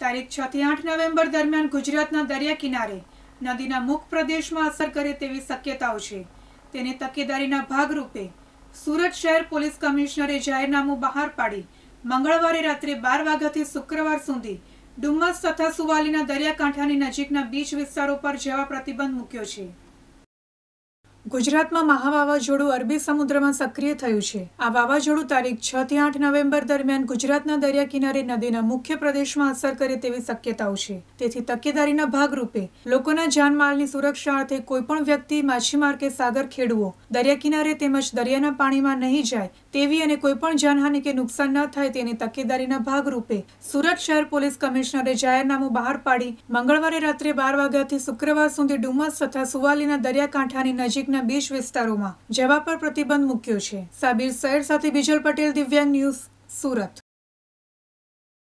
તારીખ છ થી આઠ નવેમ્બર દરમિયાન ગુજરાતના દરિયા કિનારે નદીના મુખ પ્રદેશમાં અસર કરે તેવી શક્યતાઓ છે તેની તકેદારીના ભાગરૂપે સુરત શહેર પોલીસ કમિશનરે જાહેરનામું બહાર પાડી મંગળવારે રાત્રે બાર વાગ્યાથી શુક્રવાર સુધી ડુમ્મસ તથા સુવાલીના દરિયાકાંઠાની નજીકના બીચ વિસ્તારો પર જવા પ્રતિબંધ મૂક્યો છે ગુજરાતમાં મહા વાવાઝોડું અરબી સમુદ્રમાં સક્રિય થયું છે આ વાવાઝોડું તારીખ છ થી આઠ નવેમ્બર દરમિયાન ગુજરાતના દરિયા કિનારે નદીના મુખ્ય પ્રદેશમાં અસર કરે તેવી શક્યતાઓ છે તેથી તકેદારીના ભાગરૂપે લોકોના જાનમાલની સુરક્ષા અર્થે કોઈપણ વ્યક્તિ માછીમાર કે સાગર ખેડવો દરિયા કિનારે તેમજ દરિયાના પાણીમાં નહીં જાય તેવી અને કોઈપણ જાનહાનિ કે નુકસાન ન થાય તેની તકેદારીના ભાગરૂપે સુરત શહેર પોલીસ કમિશનરે જાહેરનામું બહાર પાડી મંગળવારે રાત્રે બાર વાગ્યાથી શુક્રવાર સુધી ડુમસ તથા સુવાલીના દરિયાકાંઠાની નજીક નજીકના બીચ વિસ્તારોમાં જવા પર પ્રતિબંધ મૂક્યો છે સાબિર સૈયદ સાથે બિજલ પટેલ દિવ્યાંગ ન્યૂઝ સુરત